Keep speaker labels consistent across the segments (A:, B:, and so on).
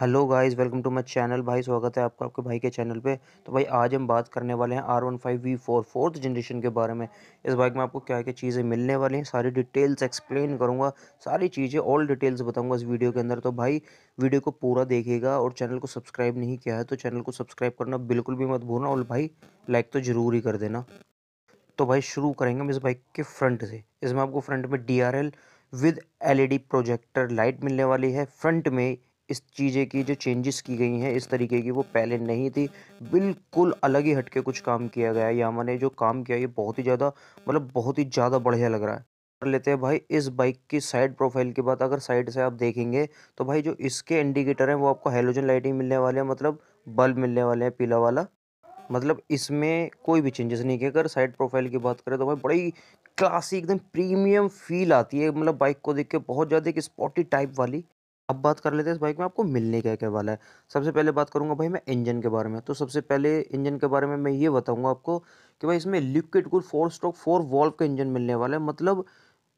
A: hello guys welcome to my channel भाई स्वागत है आपका आपके भाई के चैनल पे तो भाई आज हम बात करने वाले हैं R one five V four fourth generation के बारे में इस बाइक में आपको क्या क्या चीज़ें मिलने वाली हैं सारी डिटेल्स एक्सप्लेन करूँगा सारी चीज़ें ऑल डिटेल्स बताऊँगा इस वीडियो के अंदर तो भाई वीडियो को पूरा देखेगा और चैनल को सब्सक्राइब नहीं किया है तो चैनल को सब्सक्राइब करना बिल्कुल भी मत भूलना और भाई लाइक तो ज़रूर ही कर देना तो भाई शुरू करेंगे हम इस बाइक के फ्रंट से इसमें आपको फ्रंट में D with LED projector light मिलने वाली है फ्रंट में इस चीज़ें की जो चेंजेस की गई हैं इस तरीके की वो पहले नहीं थी बिल्कुल अलग ही हटके कुछ काम किया गया है यामा ने जो काम किया ये बहुत ही ज़्यादा मतलब बहुत ही ज़्यादा बढ़िया लग रहा है कर लेते हैं भाई इस बाइक की साइड प्रोफाइल के बाद अगर साइड से आप देखेंगे तो भाई जो इसके इंडिकेटर हैं वो आपको हेलोजन लाइटिंग मिलने वाले हैं मतलब बल्ब मिलने वाले हैं पीला वाला मतलब इसमें कोई भी चेंजेस नहीं किया अगर साइड प्रोफाइल की बात करें तो भाई बड़ी क्लासिक एकदम प्रीमियम फील आती है मतलब बाइक को देख के बहुत ज़्यादा एक स्पॉटी टाइप वाली अब बात कर लेते हैं इस बाइक में आपको मिलने क्या क्या वाला है सबसे पहले बात करूंगा भाई मैं इंजन के बारे में तो सबसे पहले इंजन के बारे में मैं ये बताऊंगा आपको कि भाई इसमें liquid cool four stroke four valve का इंजन मिलने वाला है मतलब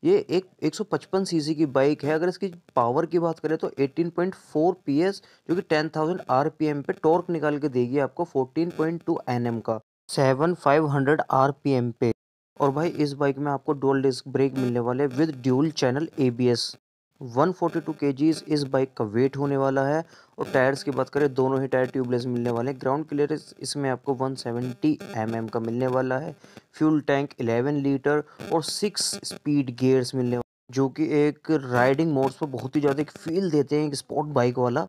A: ये एक 155 सीसी की बाइक है अगर इसकी पावर की बात करें तो 18.4 पीएस जो कि 10,000 आरपीएम पे टॉर्क निकाल के देगी आपको 14.2 एनएम का 7500 आरपीएम पे और भाई इस बाइक में आपको डोल डिस्क ब्रेक मिलने वाले विद ड्यूल चैनल एबीएस 142 जीज इस बाइक का वेट होने वाला है और टायर्स की बात करें दोनों ही टायर ट्यूबलेस मिलने वाले हैं ग्राउंड क्लियरेंस इसमें आपको 170 mm का मिलने वाला है फ्यूल टैंक 11 लीटर और सिक्स स्पीड गेयर्स मिलने वाले जो कि एक राइडिंग मोड्स पर बहुत ही ज़्यादा एक फील देते हैं एक स्पोर्ट बाइक वाला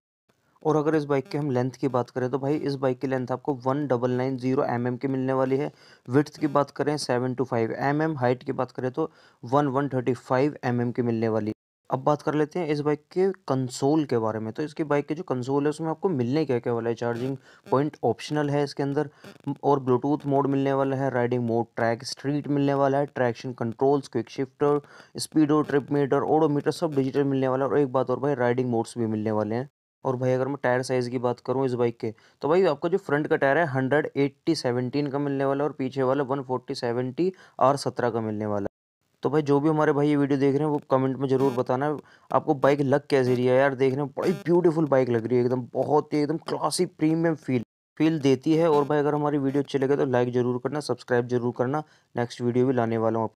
A: और अगर इस बाइक के हम लेंथ की बात करें तो भाई इस बाइक की लेंथ आपको one double nine zero M M की मिलने वाली है विथ की बात करें seven two five M M height की बात करें तो one one thirty five M M की मिलने वाली अब बात कर लेते हैं इस बाइक के कंसोल के बारे में तो इसकी बाइक के जो कंसोल है उसमें आपको मिलने क्या क्या वाला है चार्जिंग पॉइंट ऑप्शनल है इसके अंदर और ब्लूटूथ मोड मिलने वाला है राइडिंग मोड ट्रैक स्ट्रीट मिलने वाला है traction controls quick shifter speedo trip meter odometer सब डिजिटल मिलने वाला है और एक बात और भाई राइडिंग मोड्स भी मिलने वाले हैं और भाई अगर मैं टायर साइज़ की बात करूँ इस बाइक के तो भाई आपका जो फ्रंट का टायर है हंड्रेड एट्टी सेवनटीन का मिलने वाला है और पीछे वाला वन फोर्टी सेवेंटी आर सत्रह का मिलने वाला है तो भाई जो भी हमारे भाई ये वीडियो देख रहे हैं वो कमेंट में ज़रूर बताना आपको बाइक लग कैसे रही है यार देखने में बड़ी ब्यूटीफुल बाइक लग रही है एकदम बहुत ही एकदम क्लासिक प्रीमियम फील फील देती है और भाई अगर हमारी वीडियो अच्छी लगे तो लाइक ज़रूर करना सब्सक्राइब जरूर करना नेक्स्ट वीडियो भी लाने वाला हूँ